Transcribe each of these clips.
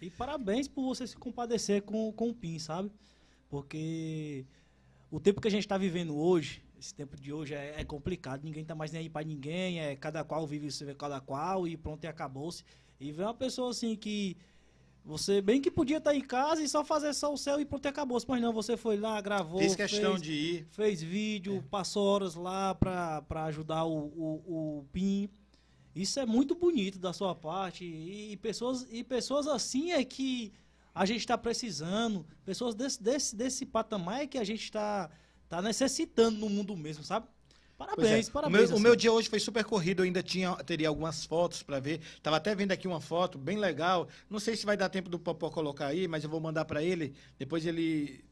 E parabéns por você se compadecer com, com o PIN, sabe? Porque o tempo que a gente está vivendo hoje, esse tempo de hoje é, é complicado, ninguém está mais nem aí para ninguém, é cada qual vive se vê cada qual e pronto, e acabou-se. E vem uma pessoa assim que você bem que podia estar tá em casa e só fazer só o céu e pronto, e acabou-se, mas não, você foi lá, gravou, fez questão fez, de ir, fez vídeo, é. passou horas lá para ajudar o, o, o PIN isso é muito bonito da sua parte. E, e pessoas, e pessoas assim é que a gente está precisando. Pessoas desse, desse, desse patamar é que a gente está tá necessitando no mundo mesmo, sabe? Parabéns, é. parabéns. O meu, assim. o meu, dia hoje foi super corrido, eu ainda tinha, teria algumas fotos para ver. Tava até vendo aqui uma foto bem legal. Não sei se vai dar tempo do Popó colocar aí, mas eu vou mandar para ele. Depois ele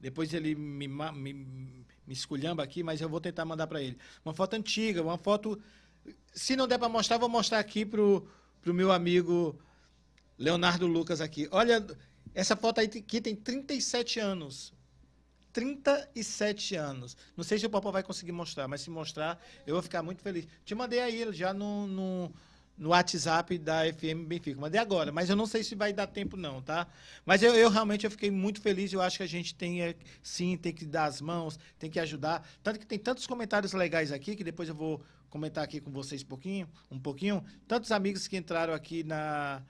depois ele me, me, me esculhamba aqui, mas eu vou tentar mandar para ele. Uma foto antiga, uma foto se não der para mostrar, vou mostrar aqui para o meu amigo Leonardo Lucas aqui. Olha, essa foto aí que tem 37 anos. 37 anos. Não sei se o papai vai conseguir mostrar, mas se mostrar, eu vou ficar muito feliz. Te mandei aí já no, no, no WhatsApp da FM Benfica. Mandei agora, mas eu não sei se vai dar tempo não, tá? Mas eu, eu realmente eu fiquei muito feliz. Eu acho que a gente tem, é, sim, tem que dar as mãos, tem que ajudar. Tanto que tem tantos comentários legais aqui que depois eu vou comentar aqui com vocês um pouquinho, um pouquinho. Tantos amigos que entraram aqui na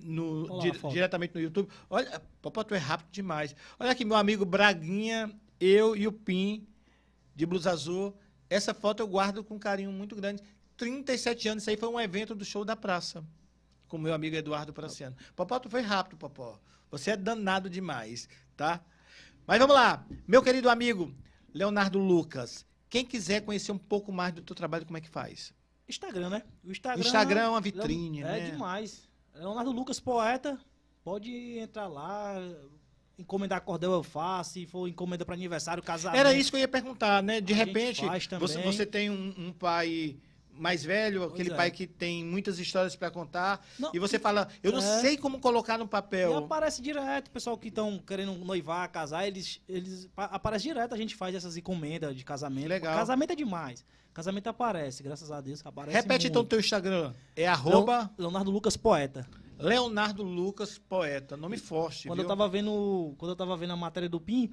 no, Olá, di foto. diretamente no YouTube. Olha, papo tu é rápido demais. Olha aqui meu amigo Braguinha, eu e o Pim de blusa azul. Essa foto eu guardo com carinho muito grande. 37 anos, isso aí foi um evento do show da praça com meu amigo Eduardo Praciano. Popó, tu foi rápido, Popó. Você é danado demais, tá? Mas vamos lá. Meu querido amigo Leonardo Lucas, quem quiser conhecer um pouco mais do teu trabalho, como é que faz? Instagram, né? O Instagram, Instagram é uma é vitrine, é, né? É demais. Leonardo Lucas Poeta, pode entrar lá, encomendar cordel eu faço, se for encomenda para aniversário, casamento. Era isso que eu ia perguntar, né? De a repente, você, você, tem um, um pai mais velho, aquele é. pai que tem muitas histórias para contar, não, e você fala, eu não é. sei como colocar no papel. E aparece direto, o pessoal que estão querendo noivar, casar, eles, eles aparece direto, a gente faz essas encomendas de casamento. Legal. Casamento é demais. Casamento aparece, graças a Deus, aparece Repete muito. então o teu Instagram, é arroba... Leonardo Lucas Poeta. Leonardo Lucas Poeta, nome forte, quando viu? Eu tava vendo, quando eu tava vendo a matéria do PIN,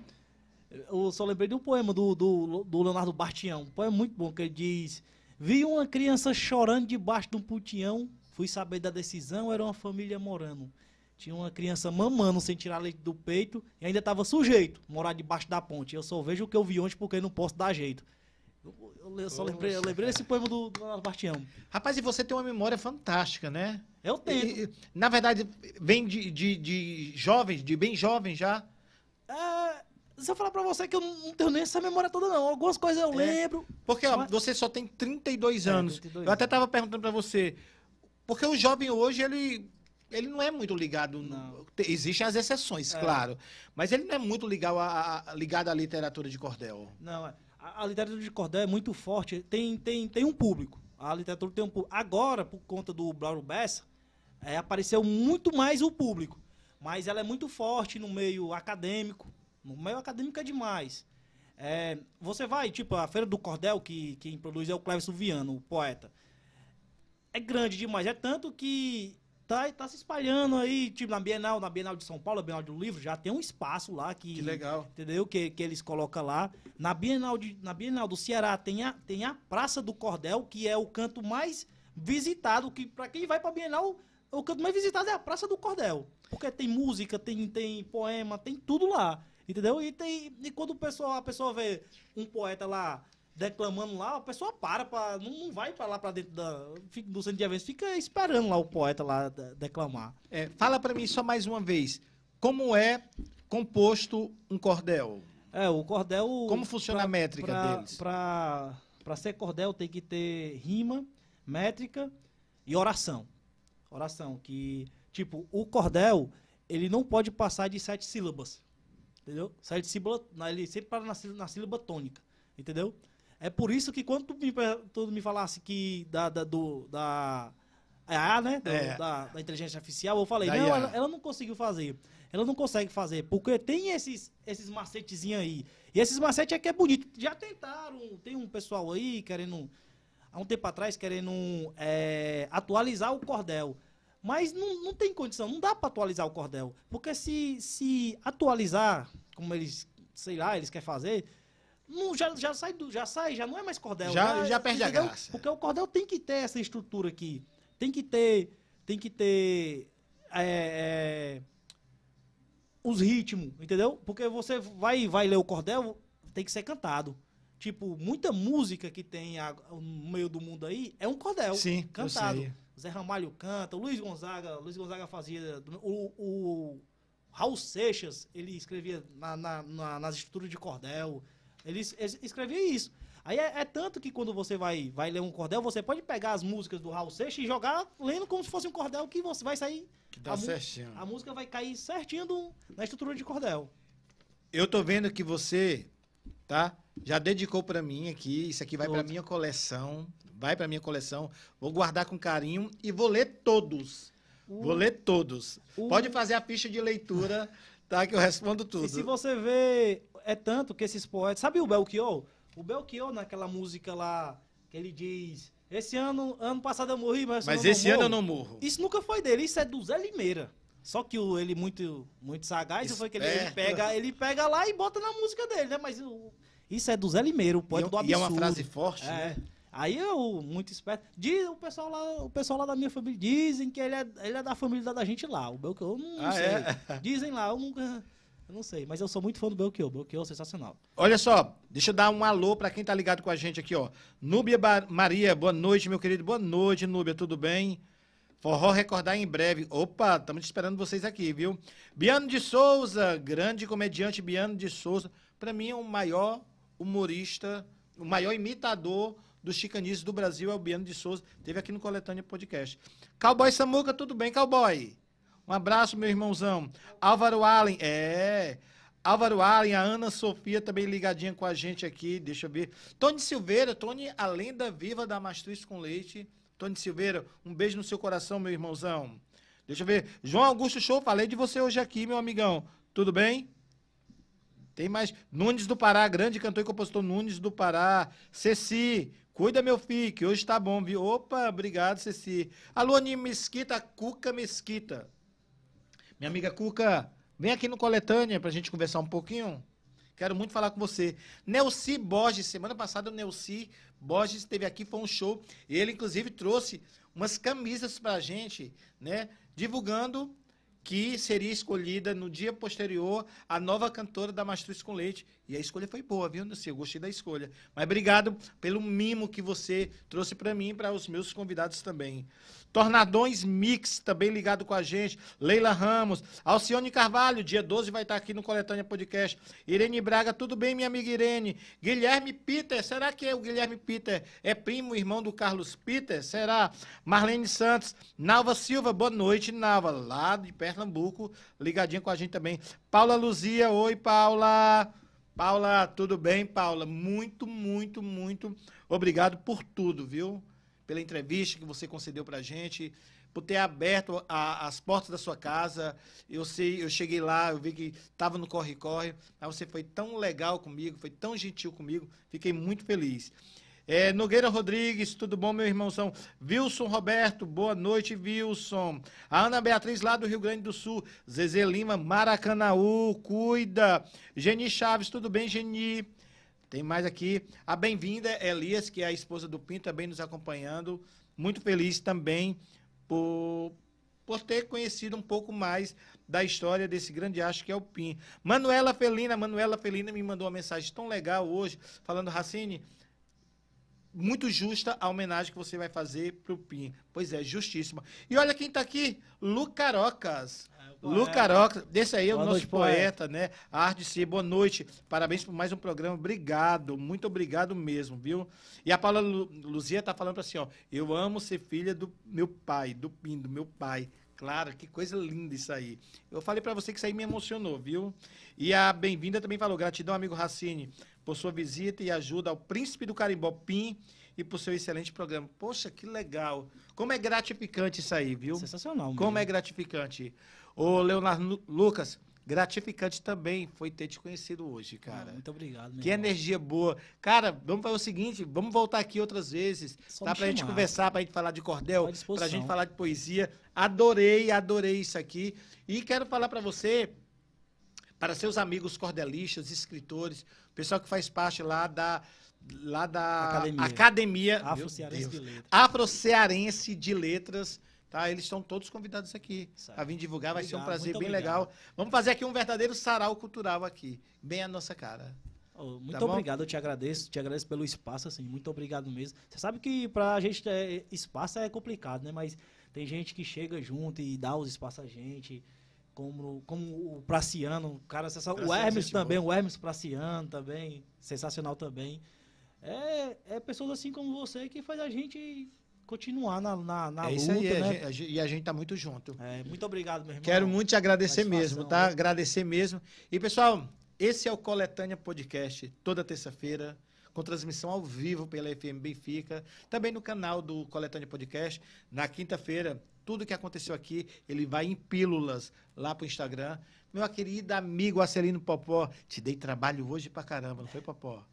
eu só lembrei de um poema do, do, do Leonardo Bartião, um poema muito bom, que ele diz... Vi uma criança chorando debaixo de um putião. Fui saber da decisão, era uma família morando. Tinha uma criança mamando sem tirar leite do peito e ainda estava sujeito morar debaixo da ponte. Eu só vejo o que eu vi ontem porque não posso dar jeito. Eu, eu, só lembrei, eu lembrei desse poema do Leonardo Bastião. Rapaz, e você tem uma memória fantástica, né? Eu tenho. E, na verdade, vem de, de, de jovens, de bem jovem já. É, se eu falar pra você que eu não tenho nem essa memória toda, não. Algumas coisas eu é. lembro. Porque, ó, mas... você só tem 32 é, anos. 32. Eu até tava perguntando pra você. Porque o jovem hoje, ele ele não é muito ligado. No... Existem as exceções, é. claro. Mas ele não é muito ligado à, ligado à literatura de cordel. Não, é. a, a, literatura de cordel é muito forte. Tem, tem, tem um público. A literatura tem um público. Agora, por conta do Blauro Bessa, é, apareceu muito mais o público. Mas ela é muito forte no meio acadêmico. No meio acadêmico é demais. É, você vai, tipo, a Feira do Cordel, que quem produz é o Cleves Viano, o poeta. É grande demais, é tanto que tá, tá se espalhando aí, tipo, na Bienal, na Bienal de São Paulo, Bienal do Livro, já tem um espaço lá que. Que legal. Entendeu? Que, que eles colocam lá. Na Bienal, de, na Bienal do Ceará tem a, tem a Praça do Cordel, que é o canto mais visitado, que para quem vai pra Bienal, o canto mais visitado é a Praça do Cordel. Porque tem música, tem, tem poema, tem tudo lá. Entendeu? E, tem, e quando o pessoal, a pessoa vê um poeta lá declamando lá, a pessoa para, pra, não, não vai para lá para dentro da, fica, do centro de eventos, fica esperando lá o poeta lá declamar. É, fala para mim só mais uma vez, como é composto um cordel? É, o cordel... Como funciona pra, a métrica pra, deles? Para ser cordel tem que ter rima, métrica e oração. Oração, que, tipo, o cordel, ele não pode passar de sete sílabas. Entendeu? Sai de sílaba, ele sempre para na, na sílaba tônica. Entendeu? É por isso que quando tu me, tu me falasse que da, da, do, da é a, né? Do, é. da, da, inteligência artificial, eu falei, da não, ela, ela, não conseguiu fazer. Ela não consegue fazer, porque tem esses, esses macetezinhos aí. E esses macetes é que é bonito. Já tentaram, tem um pessoal aí querendo, há um tempo atrás, querendo é, atualizar o cordel. Mas não, não tem condição, não dá para atualizar o cordel. Porque se, se atualizar, como eles, sei lá, eles querem fazer, não, já, já, sai do, já sai, já não é mais cordel. Já, já, já perde entendeu? a graça. Porque o cordel tem que ter essa estrutura aqui. Tem que ter. Tem que ter. É, é, os ritmos, entendeu? Porque você vai, vai ler o cordel, tem que ser cantado. Tipo, muita música que tem a, no meio do mundo aí é um cordel Sim, cantado. Eu sei. Zé Ramalho canta, o Luiz Gonzaga, Luiz Gonzaga fazia. O, o Raul Seixas, ele escrevia na, na, na, nas estruturas de cordel. Ele, ele escrevia isso. Aí é, é, tanto que quando você vai, vai ler um cordel, você pode pegar as músicas do Raul Seixas e jogar lendo como se fosse um cordel que você vai sair. Que dá a certinho. A música vai cair certinho do, na estrutura de cordel. Eu tô vendo que você, tá? Já dedicou para mim aqui. Isso aqui vai para minha coleção. Vai para minha coleção. Vou guardar com carinho e vou ler todos. Uh. Vou ler todos. Uh. Pode fazer a ficha de leitura, tá? Que eu respondo tudo. E se você vê, é tanto que esses poetas. Sabe o Belchior? O Belchior, naquela música lá, que ele diz. Esse ano, ano passado eu morri, mas. Mas esse ano eu não morro. Isso nunca foi dele, isso é do Zé Limeira. Só que o, ele muito, muito sagaz, Esperto. foi que ele, ele, é. pega, ele pega lá e bota na música dele, né? Mas o, isso é do Zé Limeiro, o poeta e, é do absurdo. E é uma frase forte, é. né? Aí eu, muito esperto, diz, o, pessoal lá, o pessoal lá da minha família dizem que ele é, ele é da família da gente lá. O Belchior, eu não ah, sei. É? Dizem lá, eu nunca. Eu não sei, mas eu sou muito fã do Belchior. Belchior é sensacional. Olha só, deixa eu dar um alô para quem tá ligado com a gente aqui, ó. Núbia Maria, boa noite, meu querido. Boa noite, Núbia, tudo bem? Forró recordar em breve. Opa, estamos esperando vocês aqui, viu? Biano de Souza, grande comediante Biano de Souza. Para mim é o maior humorista, o maior imitador dos chicanistas do Brasil é o Biano de Souza. Teve aqui no Coletânea Podcast. Cowboy Samuca, tudo bem, cowboy? Um abraço, meu irmãozão. Álvaro Allen, é. Álvaro Allen, a Ana Sofia também ligadinha com a gente aqui, deixa eu ver. Tony Silveira, Tony, a lenda viva da Mastruz com Leite. Tony Silveira, um beijo no seu coração, meu irmãozão. Deixa eu ver. João Augusto Show, falei de você hoje aqui, meu amigão. Tudo bem? Tem mais. Nunes do Pará, grande cantor e compositor Nunes do Pará. Ceci, cuida meu filho, que hoje tá bom, viu? Opa, obrigado, Ceci. Alone Mesquita, Cuca Mesquita. Minha amiga Cuca, vem aqui no Coletânea pra gente conversar um pouquinho. Quero muito falar com você. Nelci Borges, semana passada o Nelci Borges esteve aqui, foi um show. Ele, inclusive, trouxe umas camisas pra gente, né? Divulgando que seria escolhida no dia posterior a nova cantora da Mastruz com Leite. E a escolha foi boa, viu, Nancy? Eu gostei da escolha. Mas obrigado pelo mimo que você trouxe para mim e para os meus convidados também. Tornadões Mix, também ligado com a gente. Leila Ramos. Alcione Carvalho, dia 12 vai estar aqui no Coletânea Podcast. Irene Braga, tudo bem, minha amiga Irene? Guilherme Peter, será que é o Guilherme Peter é primo, irmão do Carlos Peter? Será? Marlene Santos. Nalva Silva, boa noite, Nalva. Lá de perto Pernambuco, ligadinha com a gente também. Paula Luzia, oi, Paula. Paula, tudo bem, Paula? Muito, muito, muito obrigado por tudo, viu? Pela entrevista que você concedeu para a gente, por ter aberto a, as portas da sua casa. Eu sei, eu cheguei lá, eu vi que estava no corre-corre, mas você foi tão legal comigo, foi tão gentil comigo, fiquei muito feliz. É, Nogueira Rodrigues, tudo bom, meu irmãozão? Wilson Roberto, boa noite, Wilson. A Ana Beatriz, lá do Rio Grande do Sul. Zezé Lima, Maracanaú, cuida. Geni Chaves, tudo bem, Geni? Tem mais aqui. A bem-vinda, Elias, que é a esposa do Pinto, também nos acompanhando. Muito feliz também por, por ter conhecido um pouco mais da história desse grande acho que é o PIN. Manuela Felina, Manuela Felina me mandou uma mensagem tão legal hoje, falando, Racine, muito justa a homenagem que você vai fazer pro PIN. Pois é, justíssima. E olha quem está aqui, Lucarocas. É, Lucarocas, desse aí é o nosso noite, poeta, poeta, né? arte de ser, boa noite. Parabéns por mais um programa. Obrigado, muito obrigado mesmo, viu? E a Paula Lu Luzia está falando assim, ó, eu amo ser filha do meu pai, do PIN, do meu pai. Claro, que coisa linda isso aí. Eu falei para você que isso aí me emocionou, viu? E a bem-vinda também falou: gratidão, amigo Racine por sua visita e ajuda ao príncipe do Carimbó Pim e por seu excelente programa. Poxa, que legal. Como é gratificante isso aí, viu? Sensacional. Mano. Como é gratificante. Ô, Leonardo Lucas, gratificante também foi ter te conhecido hoje, ah, cara. Ah, muito obrigado. Que irmão. energia boa. Cara, vamos fazer o seguinte, vamos voltar aqui outras vezes, Só tá? Pra gente conversar, conversar, pra gente falar de cordel, tá pra gente falar de poesia. Adorei, adorei isso aqui. E quero falar para você para seus amigos cordelistas, escritores, pessoal que faz parte lá da, lá da Academia, Academia Afro-Cearense de Letras. de Letras. Tá? Eles estão todos convidados aqui Sabe. a vir divulgar. Vai obrigado, ser um prazer bem obrigado. legal. Vamos fazer aqui um verdadeiro sarau cultural aqui, bem à nossa cara. Oh, muito tá obrigado, bom? eu te agradeço, te agradeço pelo espaço, assim, muito obrigado mesmo. Você sabe que para a gente é, espaço é complicado, né? Mas tem gente que chega junto e dá os espaços a gente como, como o Praciano, cara, o Hermes é também, o Hermes Praciano também, sensacional também. É, é pessoas assim como você que faz a gente continuar na, na, na é luta, aí, né? A gente, e a gente tá muito junto. É, muito obrigado, meu irmão. Quero muito te agradecer mesmo, tá? Agradecer mesmo. E, pessoal, esse é o Coletânea Podcast, toda terça-feira com transmissão ao vivo pela FM Benfica, também no canal do Coletânea Podcast. Na quinta-feira, tudo que aconteceu aqui, ele vai em pílulas lá pro Instagram. Meu querido amigo Acelino Popó, te dei trabalho hoje pra caramba, não foi, Popó?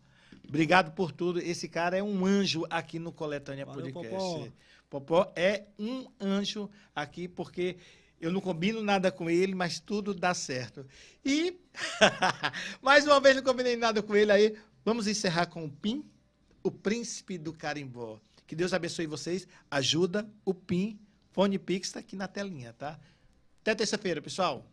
Obrigado por tudo. Esse cara é um anjo aqui no Coletânea Valeu, Podcast. Popó. Popó é um anjo aqui porque eu não combino nada com ele, mas tudo dá certo. E mais uma vez não combinei nada com ele aí. Vamos encerrar com o PIN, o príncipe do carimbó. Que Deus abençoe vocês. Ajuda o PIN, Fone Pix está aqui na telinha, tá? Até terça-feira, pessoal.